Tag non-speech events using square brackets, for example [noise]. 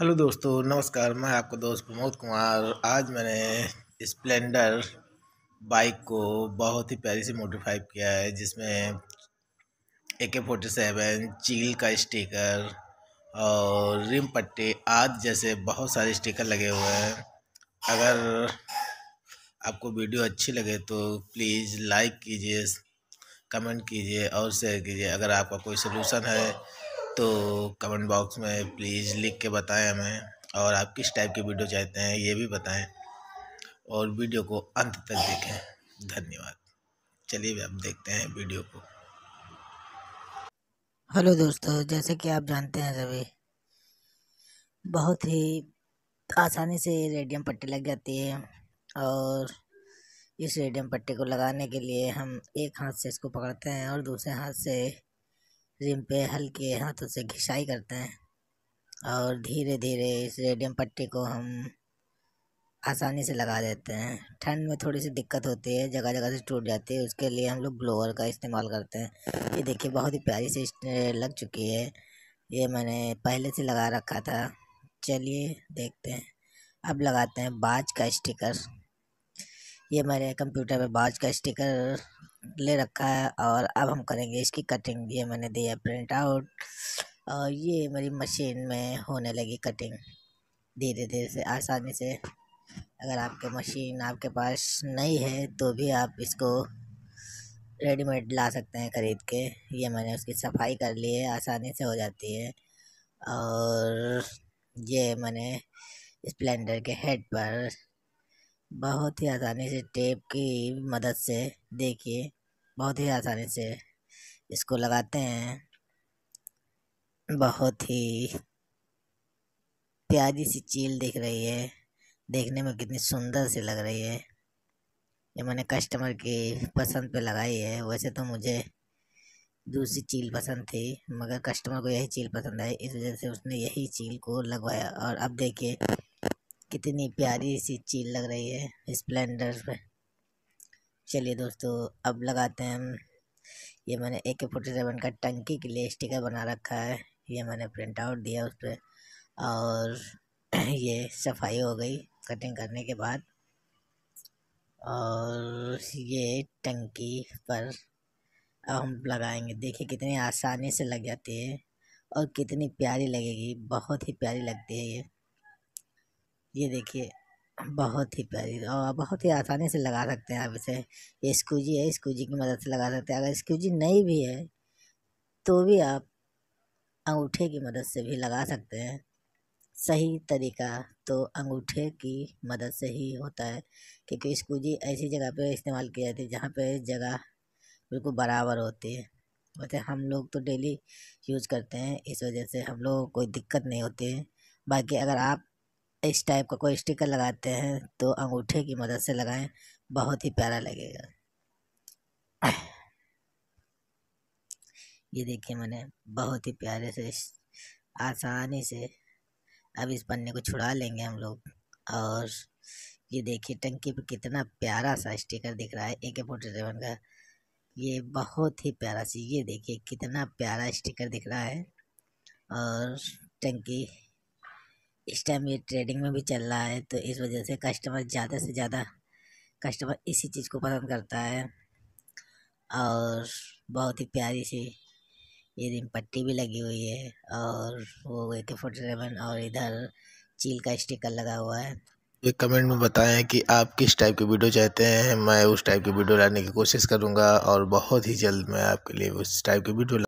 hello दोस्तों नमस्कार मैं आपका दोस्त प्रमोद कुमार आज मैंने स्प्लेंडर बाइक को बहुत ही प्यारी से मोडिफाई किया है जिसमें ए के फोर्टी सेवन चील का स्टिकर और रिम पट्टी आदि जैसे बहुत सारे स्टिकर लगे हुए हैं अगर आपको वीडियो अच्छी लगे तो प्लीज़ लाइक कीजिए कमेंट कीजिए और शेयर कीजिए अगर आपका कोई सलूशन है तो कमेंट बॉक्स में प्लीज़ लिख के बताएं हमें और आप किस टाइप की वीडियो चाहते हैं ये भी बताएं और वीडियो को अंत तक देखें धन्यवाद चलिए अब देखते हैं वीडियो को हेलो दोस्तों जैसे कि आप जानते हैं सभी बहुत ही आसानी से रेडियम पट्टी लग जाती है और इस रेडियम पट्टी को लगाने के लिए हम एक हाथ से इसको पकड़ते हैं और दूसरे हाथ से रेडियम पे हल्के हाथों से घिसाई करते हैं और धीरे धीरे इस रेडियम पट्टी को हम आसानी से लगा देते हैं ठंड में थोड़ी सी दिक्कत होती है जगह जगह से टूट जाती है उसके लिए हम लोग ब्लोअर का इस्तेमाल करते हैं ये देखिए बहुत ही प्यारी सी लग चुकी है ये मैंने पहले से लगा रखा था चलिए देखते हैं अब लगाते हैं बाज का स्टिकर ये मेरे कंप्यूटर पे बाज का स्टिकर ले रखा है और अब हम करेंगे इसकी कटिंग ये मैंने दिया प्रिंट आउट और ये मेरी मशीन में होने लगी कटिंग धीरे धीरे से आसानी से अगर आपके मशीन आपके पास नहीं है तो भी आप इसको रेडीमेड ला सकते हैं ख़रीद के ये मैंने उसकी सफाई कर ली है आसानी से हो जाती है और ये मैंने स्प्लेंडर के हेड पर बहुत ही आसानी से टेप की मदद से देखिए बहुत ही आसानी से इसको लगाते हैं बहुत ही प्यारी सी चील दिख रही है देखने में कितनी सुंदर सी लग रही है ये मैंने कस्टमर की पसंद पे लगाई है वैसे तो मुझे दूसरी चील पसंद थी मगर कस्टमर को यही चील पसंद आई इस वजह से उसने यही चील को लगवाया और अब देखिए कितनी प्यारी सी चील लग रही है स्प्लेंडर पे चलिए दोस्तों अब लगाते हैं हम ये मैंने ए के फोर्टी सेवन का टंकी के लिए स्टिकर बना रखा है ये मैंने प्रिंट आउट दिया उस पर और [clears throat] ये सफाई हो गई कटिंग करने के बाद और ये टंकी पर अब हम लगाएंगे देखिए कितनी आसानी से लग जाती है और कितनी प्यारी लगेगी बहुत ही प्यारी लगती है ये ये देखिए बहुत ही प्यारी और बहुत ही आसानी से लगा सकते हैं आप इसे ये स्कूजी है स्कूजी की मदद से लगा सकते हैं अगर स्कूजी नहीं भी है तो भी आप अंगूठे की मदद से भी लगा सकते हैं सही तरीका तो अंगूठे की मदद से ही होता है क्योंकि स्कूजी ऐसी जगह पे इस्तेमाल की जाती है जहाँ पे जगह बिल्कुल बराबर होती है वैसे हम लोग तो डेली यूज़ करते हैं इस वजह से हम लोग कोई दिक्कत नहीं होती है बाकी अगर आप इस टाइप का कोई स्टिकर लगाते हैं तो अंगूठे की मदद से लगाएं बहुत ही प्यारा लगेगा ये देखिए मैंने बहुत ही प्यारे से आसानी से अब इस पन्ने को छुड़ा लेंगे हम लोग और ये देखिए टंकी पर कितना प्यारा सा स्टिकर दिख रहा है ए के फोर्टी सेवन का ये बहुत ही प्यारा सी ये देखिए कितना प्यारा स्टिकर दिख रहा है और टंकी इस टाइम ये ट्रेडिंग में भी चल रहा है तो इस वजह से कस्टमर ज़्यादा से ज़्यादा कस्टमर इसी चीज़ को पसंद करता है और बहुत ही प्यारी सी ये रिम पट्टी भी लगी हुई है और वो ए के फोर्टी सेवन और इधर चील का स्टिकर लगा हुआ है ये कमेंट में बताएं कि आप किस टाइप की वीडियो चाहते हैं मैं उस टाइप की वीडियो लाने की कोशिश करूँगा और बहुत ही जल्द मैं आपके लिए उस टाइप की वीडियो